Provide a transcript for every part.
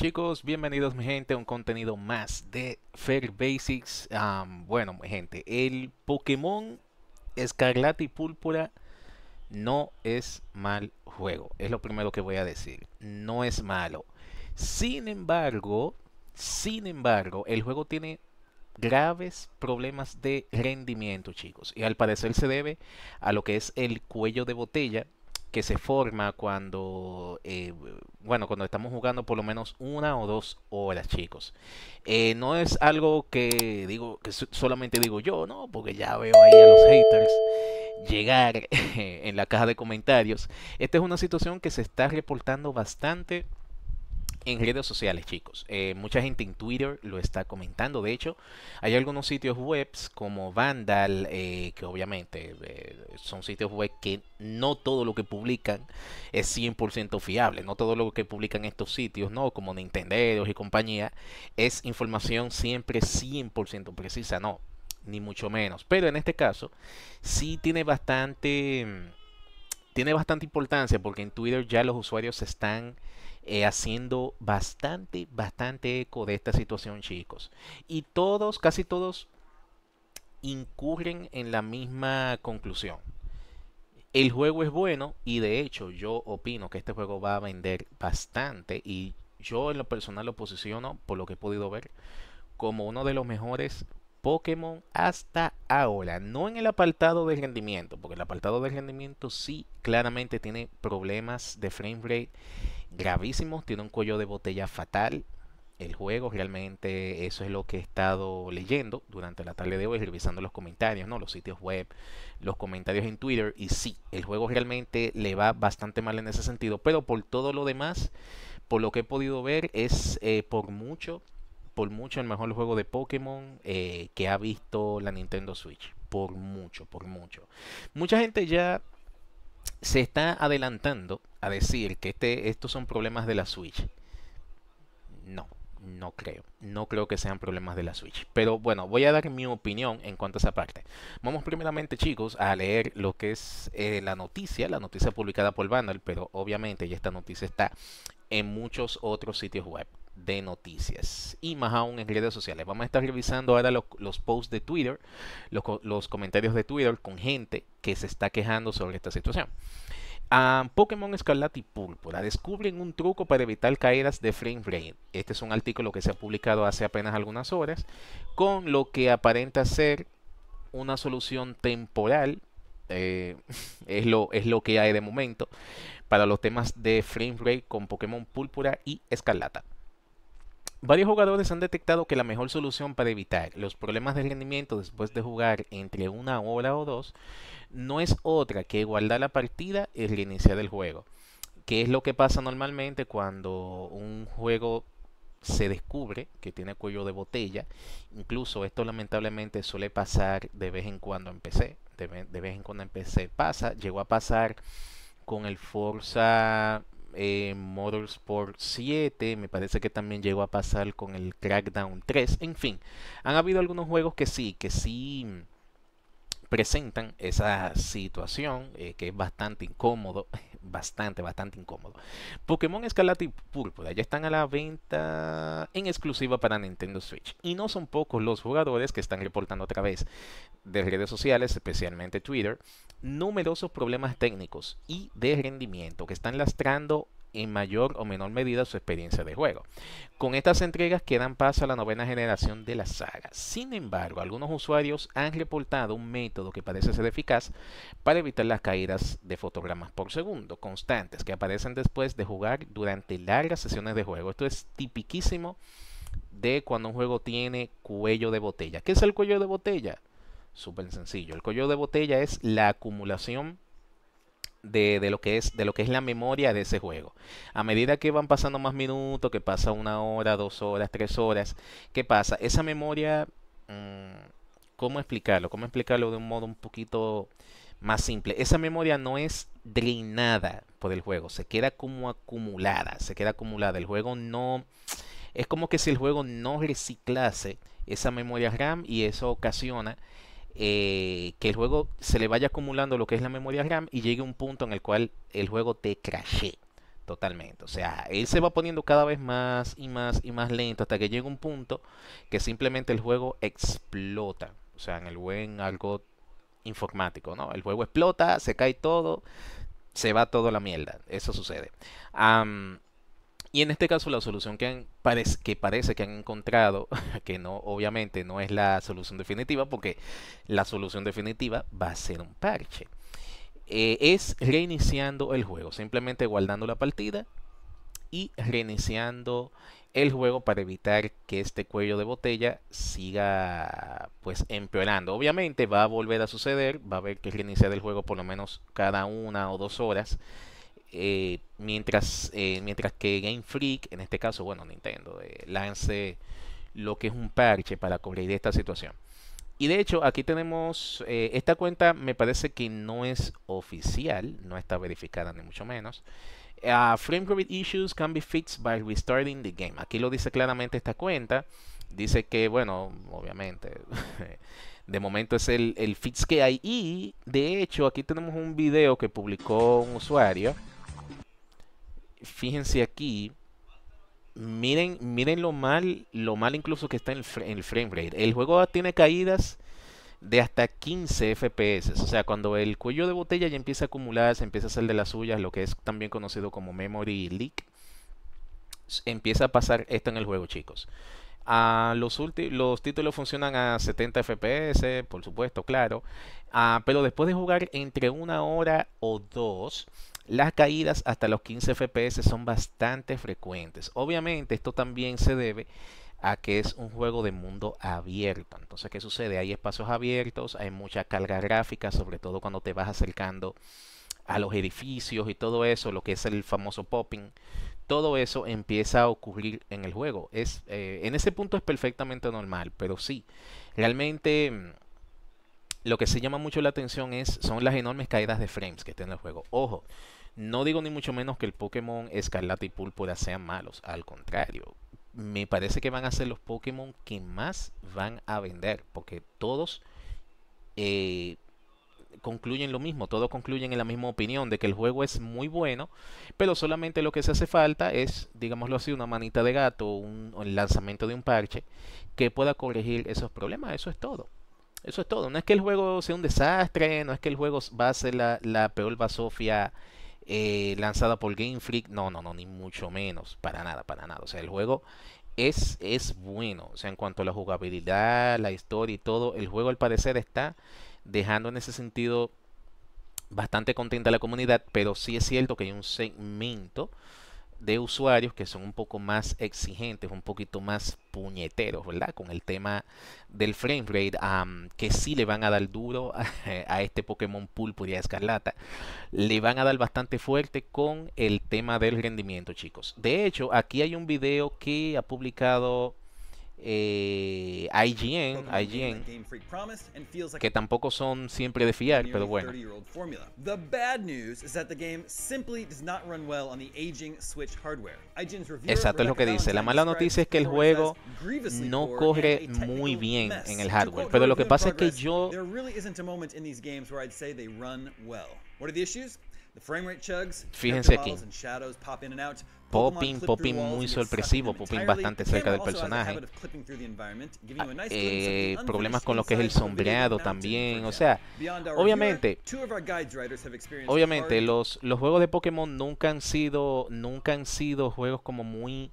Chicos, bienvenidos mi gente a un contenido más de Fair Basics. bueno, mi gente, el Pokémon Escarlata y Púrpura no es mal juego. Es lo primero que voy a decir. No es malo. Sin embargo, sin embargo, el juego tiene graves problemas de rendimiento, chicos. Y al parecer se debe a lo que es el cuello de botella que se forma cuando, eh, bueno, cuando estamos jugando por lo menos una o dos horas, chicos. Eh, no es algo que digo, que solamente digo yo, ¿no? Porque ya veo ahí a los haters llegar en la caja de comentarios. Esta es una situación que se está reportando bastante en redes sociales, chicos. Eh, mucha gente en Twitter lo está comentando. De hecho, hay algunos sitios web como Vandal, eh, que obviamente eh, son sitios web que no todo lo que publican es 100% fiable. No todo lo que publican estos sitios, no como Nintendo y compañía, es información siempre 100% precisa. No, ni mucho menos. Pero en este caso, sí tiene bastante... Mm, tiene bastante importancia porque en Twitter ya los usuarios están eh, haciendo bastante, bastante eco de esta situación, chicos. Y todos, casi todos, incurren en la misma conclusión. El juego es bueno y de hecho yo opino que este juego va a vender bastante y yo en lo personal lo posiciono, por lo que he podido ver, como uno de los mejores Pokémon hasta ahora. No en el apartado de rendimiento, porque el apartado de rendimiento sí claramente tiene problemas de frame rate gravísimos, tiene un cuello de botella fatal. El juego, realmente eso es lo que he estado leyendo durante la tarde de hoy, revisando los comentarios, ¿no? Los sitios web, los comentarios en Twitter. Y sí, el juego realmente le va bastante mal en ese sentido. Pero por todo lo demás, por lo que he podido ver, es eh, por mucho, por mucho el mejor juego de Pokémon eh, que ha visto la Nintendo Switch. Por mucho, por mucho. Mucha gente ya se está adelantando a decir que este, estos son problemas de la Switch. No, no creo. No creo que sean problemas de la Switch. Pero bueno, voy a dar mi opinión en cuanto a esa parte. Vamos primeramente, chicos, a leer lo que es eh, la noticia, la noticia publicada por Banner pero obviamente ya esta noticia está en muchos otros sitios web de noticias y más aún en redes sociales. Vamos a estar revisando ahora los, posts de Twitter, los, comentarios de Twitter con gente que se está quejando sobre esta situación. Pokémon Escarlata y Púrpura descubren un truco para evitar caídas de frame rate. Este es un artículo que se ha publicado hace apenas algunas horas con lo que aparenta ser una solución temporal eh, es, lo, es lo que hay de momento para los temas de frame rate con Pokémon Púrpura y Escarlata. Varios jugadores han detectado que la mejor solución para evitar los problemas de rendimiento después de jugar entre una hora o dos no es otra que guardar la partida y reiniciar el juego, que es lo que pasa normalmente cuando un juego se descubre que tiene cuello de botella. Incluso esto lamentablemente suele pasar de vez en cuando en PC. De, vez en cuando en PC pasa. Llegó a pasar con el Forza eh, Motorsport 7, me parece que también llegó a pasar con el Crackdown 3, en fin, han habido algunos juegos que sí, que sí presentan esa situación eh, que es bastante incómodo bastante, bastante incómodo. Pokémon Escarlata y Púrpura ya están a la venta en exclusiva para Nintendo Switch. Y no son pocos los jugadores que están reportando a través de redes sociales, especialmente Twitter, numerosos problemas técnicos y de rendimiento que están lastrando en mayor o menor medida su experiencia de juego. Con estas entregas quedan paso a la novena generación de la saga. Sin embargo, algunos usuarios han reportado un método que parece ser eficaz para evitar las caídas de fotogramas por segundo constantes que aparecen después de jugar durante largas sesiones de juego. Esto es tipiquísimo de cuando un juego tiene cuello de botella. ¿Qué es el cuello de botella? Súper sencillo. El cuello de botella es la acumulación de, lo que es, de lo que es la memoria de ese juego. A medida que van pasando más minutos, que pasa una hora, dos horas, tres horas, ¿qué pasa? Esa memoria, mm, ¿cómo explicarlo? ¿Cómo explicarlo de un modo un poquito más simple? Esa memoria no es drenada por el juego, se queda como acumulada, se queda acumulada. El juego no... Es como que si el juego no reciclase esa memoria RAM y eso ocasiona eh, que el juego se le vaya acumulando lo que es la memoria RAM y llegue un punto en el cual el juego te crashe totalmente. O sea, él se va poniendo cada vez más y más y más lento hasta que llega un punto que simplemente el juego explota. O sea, en el buen algo informático, ¿no? El juego explota, se cae todo, se va todo la mierda. Eso sucede. Y en este caso la solución que, han, que parece que han encontrado, que no, obviamente no es la solución definitiva, porque la solución definitiva va a ser un parche. Eh, es eh. reiniciando el juego, simplemente guardando la partida y reiniciando el juego para evitar que este cuello de botella siga pues empeorando. Obviamente va a volver a suceder, va a haber que reiniciar el juego por lo menos cada una o dos horas eh, mientras, eh, mientras que Game Freak, en este caso, bueno, Nintendo, eh, lance lo que es un parche para cubrir esta situación. Y de hecho, aquí tenemos, esta cuenta me parece que no es oficial, no está verificada ni mucho menos. a ah, frame rate issues can be fixed by restarting the game. Aquí lo dice claramente esta cuenta. Dice que, bueno, obviamente, de momento es el, el fix que hay. Y de hecho, aquí tenemos un video que publicó un usuario fíjense aquí, miren, miren lo mal, lo mal incluso que está en el, el frame rate. El juego tiene caídas de hasta 15 FPS. O sea, cuando el cuello de botella ya empieza a acumularse, empieza a ser de las suyas, lo que es también conocido como memory leak, empieza a pasar esto en el juego, chicos. A los, los títulos funcionan a 70 FPS, por supuesto, claro. Ah, pero después de jugar entre una hora o dos, las caídas hasta los 15 FPS son bastante frecuentes. Obviamente esto también se debe a que es un juego de mundo abierto. Entonces, ¿qué sucede? Hay espacios abiertos, hay mucha carga gráfica, sobre todo cuando te vas acercando a los edificios y todo eso, lo que es el famoso popping. Todo eso empieza a ocurrir en el juego. Es, eh, en ese punto es perfectamente normal, pero sí, realmente mm, lo que se llama mucho la atención es, son las enormes caídas de frames que tiene el juego. Ojo, no digo ni mucho menos que el Pokémon Escarlata y Púrpura sean malos, al contrario. Me parece que van a ser los Pokémon que más van a vender, porque todos eh, concluyen lo mismo, todos concluyen en la misma opinión de que el juego es muy bueno, pero solamente lo que se hace falta es, digámoslo así, una manita de gato, O un lanzamiento de un parche que pueda corregir esos problemas, eso es todo. Eso es todo. No es que el juego sea un desastre, no es que el juego va a ser la, peor basofia eh, lanzada por Game Freak. No, no, no, ni mucho menos. Para nada, para nada. O sea, el juego es, es bueno. O sea, en cuanto a la jugabilidad, la historia y todo, el juego al parecer está dejando en ese sentido bastante contenta a la comunidad, pero sí es cierto que hay un segmento de usuarios que son un poco más exigentes, un poquito más puñeteros, ¿verdad? Con el tema del frame rate, que sí le van a dar duro a, este Pokémon Púrpura Escarlata. Le van a dar bastante fuerte con el tema del rendimiento, chicos. De hecho, aquí hay un video que ha publicado eh, IGN, IGN, que tampoco son siempre de fiar, pero bueno. Exacto es lo que dice. La mala noticia es que el juego no corre muy bien en el hardware, pero lo que pasa es que yo Fíjense aquí. Popping, popping muy sorpresivo, popping bastante cerca del personaje. Eh, problemas con lo que es el sombreado también, o sea, obviamente, obviamente los, los juegos de Pokémon nunca han sido, nunca han sido juegos como muy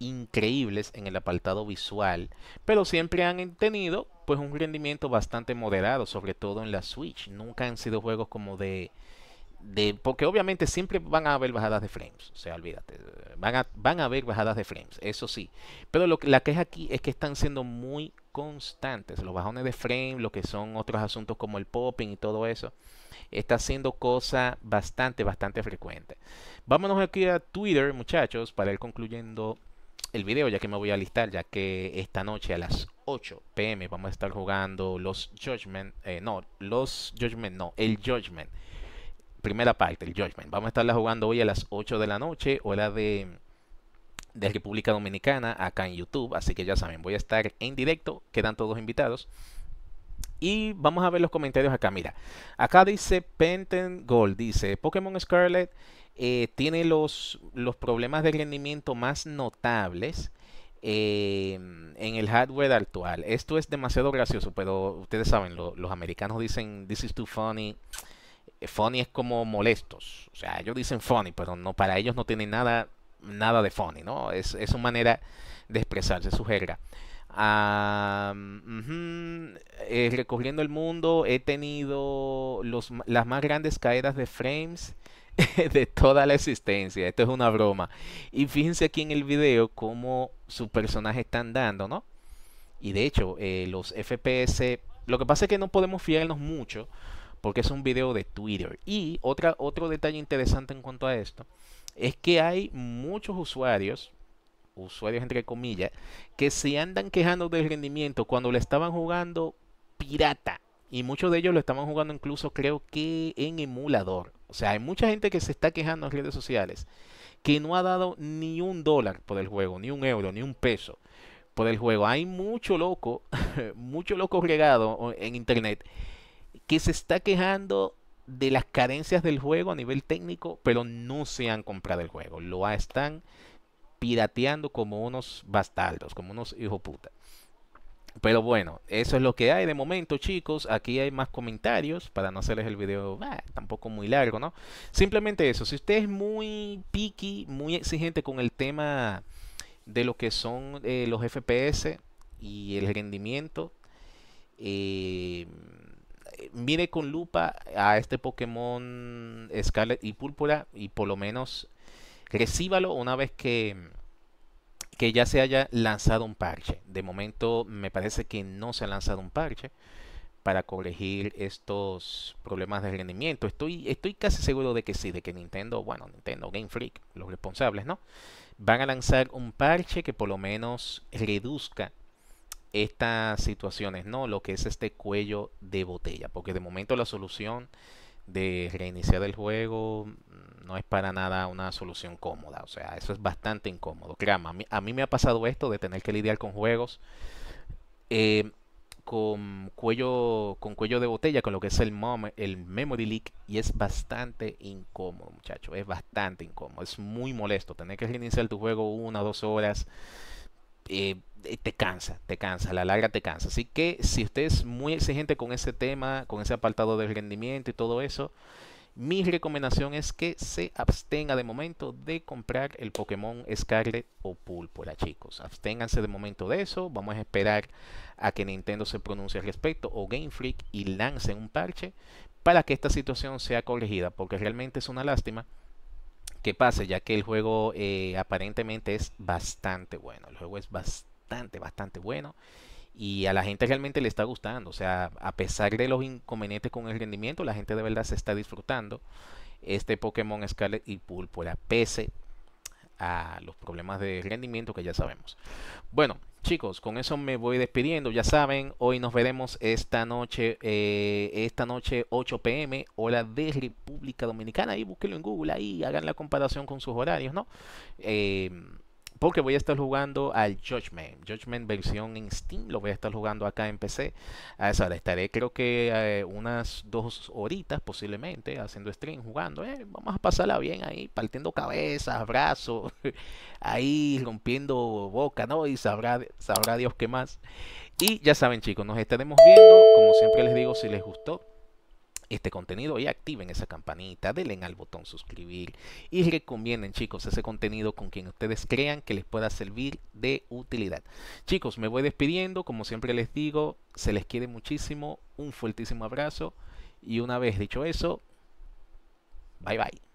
increíbles en el apartado visual, pero siempre han tenido pues un rendimiento bastante moderado, sobre todo en la Switch. Nunca han sido juegos como de porque obviamente siempre van a haber bajadas de frames, o sea, olvídate, van a, van a haber bajadas de frames, eso sí, pero lo, la es aquí es que están siendo muy constantes, los bajones de frames, lo que son otros asuntos como el popping y todo eso, está siendo cosa bastante, bastante frecuente. Vámonos aquí a Twitter, muchachos, para ir concluyendo el video, ya que me voy a listar, ya que esta noche a las 8 pm vamos a estar jugando los Judgment, eh, no, los Judgment, no, el Judgment primera parte, el Judgment. Vamos a estarla jugando hoy a las 8 de la noche, hora de, de República Dominicana, acá en YouTube. Así que ya saben, voy a estar en directo, quedan todos invitados. Y vamos a ver los comentarios acá. Mira, acá dice Penten Gold, dice Pokémon Scarlet eh, tiene los, los problemas de rendimiento más notables. Eh, en el hardware actual. Esto es demasiado gracioso, pero ustedes saben, los americanos dicen, this is too funny, eh, funny es como molestos. O sea, ellos dicen funny, pero no, para ellos no tienen nada, nada de funny, ¿no? Es, es su manera de expresarse, su jerga. Eh, recorriendo el mundo he tenido las más grandes caídas de frames de toda la existencia. Esto es una broma. Y fíjense aquí en el video cómo su personaje están dando, ¿no? Y de hecho, eh, los FPS... Lo que pasa es que no podemos fiarnos mucho porque es un video de Twitter. Y otra, otro detalle interesante en cuanto a esto es que hay muchos usuarios, usuarios entre comillas, que se andan quejando del rendimiento cuando le estaban jugando pirata. Y muchos de ellos lo estaban jugando incluso creo que en emulador. O sea, hay mucha gente que se está quejando en redes sociales que no ha dado ni un dólar por el juego, ni un euro, ni un peso por el juego. Hay mucho loco, mucho loco regado en internet que se está quejando de las carencias del juego a nivel técnico, pero no se han comprado el juego. Lo están pirateando como unos bastardos, como unos hijos puta. Pero bueno, eso es lo que hay de momento, chicos. Aquí hay más comentarios para no hacerles el video ah, tampoco muy largo, ¿no? Simplemente eso. Si usted es muy picky, muy exigente con el tema de lo que son eh, los FPS y el rendimiento, eh, mire con lupa a este Pokémon Scarlet y Púrpura y por lo menos recíbalo una vez que, que ya se haya lanzado un parche. De momento me parece que no se ha lanzado un parche para corregir estos problemas de rendimiento. Estoy, estoy casi seguro de que sí, de que Nintendo, bueno, Nintendo, Game Freak, los responsables, ¿no? Van a lanzar un parche que por lo menos reduzca estas situaciones, ¿no? Lo que es este cuello de botella, porque de momento la solución de reiniciar el juego mm, no es para nada una solución cómoda, o sea, eso es bastante incómodo. Créame, a mí, me ha pasado esto de tener que lidiar con juegos eh, con, cuello, con cuello de botella, con lo que es el, mom, el memory leak, y es bastante incómodo, muchachos, es bastante incómodo, es muy molesto tener que reiniciar tu juego una o dos horas eh, eh, te cansa, te cansa, la larga te cansa. Así que si usted es muy exigente con ese tema, con ese apartado de rendimiento y todo eso, mi recomendación es que se abstenga de momento de comprar el Pokémon Scarlet o Púrpura, chicos. Absténganse de momento de eso. Vamos a esperar a que Nintendo se pronuncie al respecto o Game Freak y lance un parche para que esta situación sea corregida, porque realmente es una lástima que pase, ya que el juego eh, aparentemente es bastante bueno. El juego es bastante, bastante bueno. Y a la gente realmente le está gustando. O sea, a pesar de los inconvenientes con el rendimiento, la gente de verdad se está disfrutando este Pokémon Scarlet y Púrpura. Pese a los problemas de rendimiento que ya sabemos. Bueno, chicos, con eso me voy despidiendo. Ya saben, hoy nos veremos esta noche, eh, esta noche 8 pm, hora de República Dominicana. y búsquenlo en Google, ahí hagan la comparación con sus horarios, ¿no? Eh, porque voy a estar jugando al Judgment. Judgment versión en Steam, lo voy a estar jugando acá en PC. A esa hora estaré creo que eh, unas dos horitas posiblemente haciendo stream, jugando. Eh, vamos a pasarla bien ahí, partiendo cabezas, brazos, ahí rompiendo boca, ¿no? Y sabrá, sabrá Dios qué más. Y ya saben chicos, nos estaremos viendo. Como siempre les digo, si les gustó este contenido y activen esa campanita, denle al botón suscribir y recomienden chicos ese contenido con quien ustedes crean que les pueda servir de utilidad. Chicos, me voy despidiendo, como siempre les digo, se les quiere muchísimo, un fuertísimo abrazo y una vez dicho eso, bye bye.